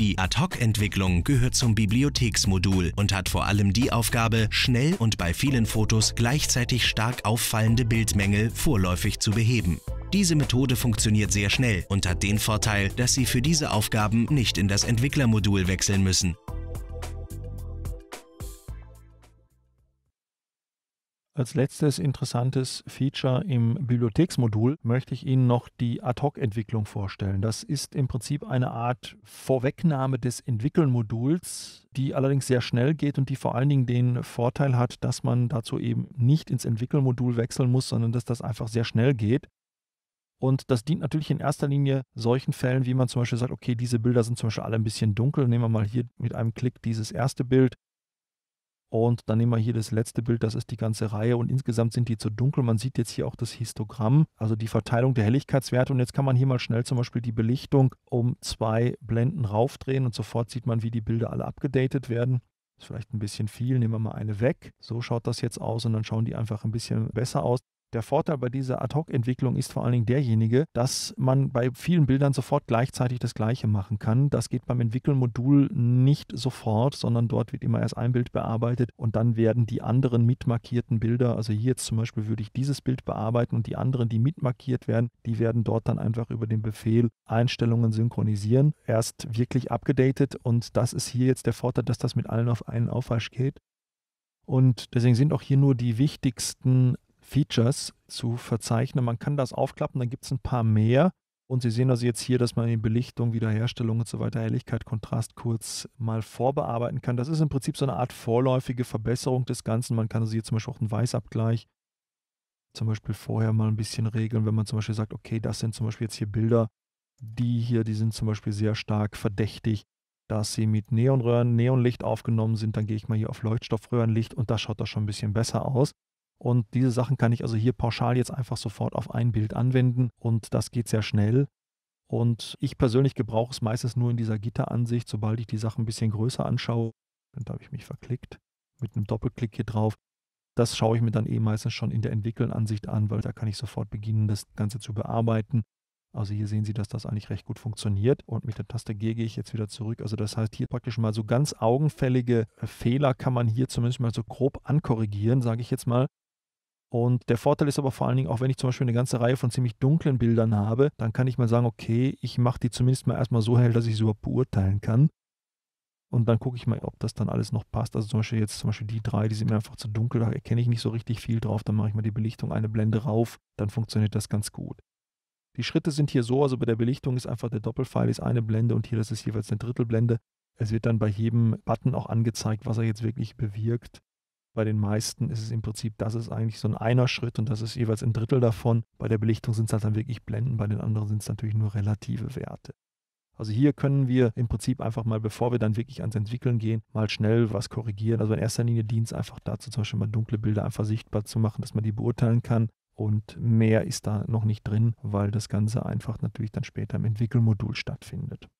Die Ad-Hoc-Entwicklung gehört zum Bibliotheksmodul und hat vor allem die Aufgabe, schnell und bei vielen Fotos gleichzeitig stark auffallende Bildmängel vorläufig zu beheben. Diese Methode funktioniert sehr schnell und hat den Vorteil, dass Sie für diese Aufgaben nicht in das Entwicklermodul wechseln müssen. Als letztes interessantes Feature im Bibliotheksmodul möchte ich Ihnen noch die Ad-Hoc-Entwicklung vorstellen. Das ist im Prinzip eine Art Vorwegnahme des Entwickeln-Moduls, die allerdings sehr schnell geht und die vor allen Dingen den Vorteil hat, dass man dazu eben nicht ins Entwickelmodul wechseln muss, sondern dass das einfach sehr schnell geht. Und das dient natürlich in erster Linie solchen Fällen, wie man zum Beispiel sagt, okay, diese Bilder sind zum Beispiel alle ein bisschen dunkel. Nehmen wir mal hier mit einem Klick dieses erste Bild und dann nehmen wir hier das letzte Bild, das ist die ganze Reihe und insgesamt sind die zu dunkel. Man sieht jetzt hier auch das Histogramm, also die Verteilung der Helligkeitswerte. Und jetzt kann man hier mal schnell zum Beispiel die Belichtung um zwei Blenden raufdrehen und sofort sieht man, wie die Bilder alle abgedatet werden. Ist vielleicht ein bisschen viel, nehmen wir mal eine weg. So schaut das jetzt aus und dann schauen die einfach ein bisschen besser aus. Der Vorteil bei dieser Ad-Hoc-Entwicklung ist vor allen Dingen derjenige, dass man bei vielen Bildern sofort gleichzeitig das Gleiche machen kann. Das geht beim Entwickelmodul nicht sofort, sondern dort wird immer erst ein Bild bearbeitet und dann werden die anderen mitmarkierten Bilder, also hier jetzt zum Beispiel würde ich dieses Bild bearbeiten und die anderen, die mitmarkiert werden, die werden dort dann einfach über den Befehl Einstellungen synchronisieren, erst wirklich abgedatet und das ist hier jetzt der Vorteil, dass das mit allen auf einen Aufwasch geht. Und deswegen sind auch hier nur die wichtigsten Features zu verzeichnen. Man kann das aufklappen, dann gibt es ein paar mehr. Und Sie sehen also jetzt hier, dass man in Belichtung, Wiederherstellung und so weiter, Helligkeit, Kontrast kurz mal vorbearbeiten kann. Das ist im Prinzip so eine Art vorläufige Verbesserung des Ganzen. Man kann also hier zum Beispiel auch einen Weißabgleich zum Beispiel vorher mal ein bisschen regeln, wenn man zum Beispiel sagt, okay, das sind zum Beispiel jetzt hier Bilder, die hier, die sind zum Beispiel sehr stark verdächtig, dass sie mit Neonröhren, Neonlicht aufgenommen sind. Dann gehe ich mal hier auf Leuchtstoffröhrenlicht und das schaut doch schon ein bisschen besser aus. Und diese Sachen kann ich also hier pauschal jetzt einfach sofort auf ein Bild anwenden und das geht sehr schnell. Und ich persönlich gebrauche es meistens nur in dieser Gitteransicht, sobald ich die Sachen ein bisschen größer anschaue. Und da habe ich mich verklickt mit einem Doppelklick hier drauf. Das schaue ich mir dann eh meistens schon in der entwickeln an, weil da kann ich sofort beginnen, das Ganze zu bearbeiten. Also hier sehen Sie, dass das eigentlich recht gut funktioniert und mit der Taste G gehe ich jetzt wieder zurück. Also das heißt, hier praktisch mal so ganz augenfällige Fehler kann man hier zumindest mal so grob ankorrigieren, sage ich jetzt mal. Und der Vorteil ist aber vor allen Dingen, auch wenn ich zum Beispiel eine ganze Reihe von ziemlich dunklen Bildern habe, dann kann ich mal sagen, okay, ich mache die zumindest mal erstmal so hell, dass ich sie überhaupt beurteilen kann. Und dann gucke ich mal, ob das dann alles noch passt. Also zum Beispiel jetzt zum Beispiel die drei, die sind mir einfach zu dunkel, da erkenne ich nicht so richtig viel drauf. Dann mache ich mal die Belichtung eine Blende rauf, dann funktioniert das ganz gut. Die Schritte sind hier so, also bei der Belichtung ist einfach der Doppelpfeil ist eine Blende und hier das ist jeweils eine Drittelblende. Es wird dann bei jedem Button auch angezeigt, was er jetzt wirklich bewirkt. Bei den meisten ist es im Prinzip, das ist eigentlich so ein einer Schritt und das ist jeweils ein Drittel davon. Bei der Belichtung sind es halt dann wirklich Blenden, bei den anderen sind es natürlich nur relative Werte. Also hier können wir im Prinzip einfach mal, bevor wir dann wirklich ans Entwickeln gehen, mal schnell was korrigieren. Also in erster Linie dient es einfach dazu, zum Beispiel mal dunkle Bilder einfach sichtbar zu machen, dass man die beurteilen kann. Und mehr ist da noch nicht drin, weil das Ganze einfach natürlich dann später im Entwickelmodul stattfindet.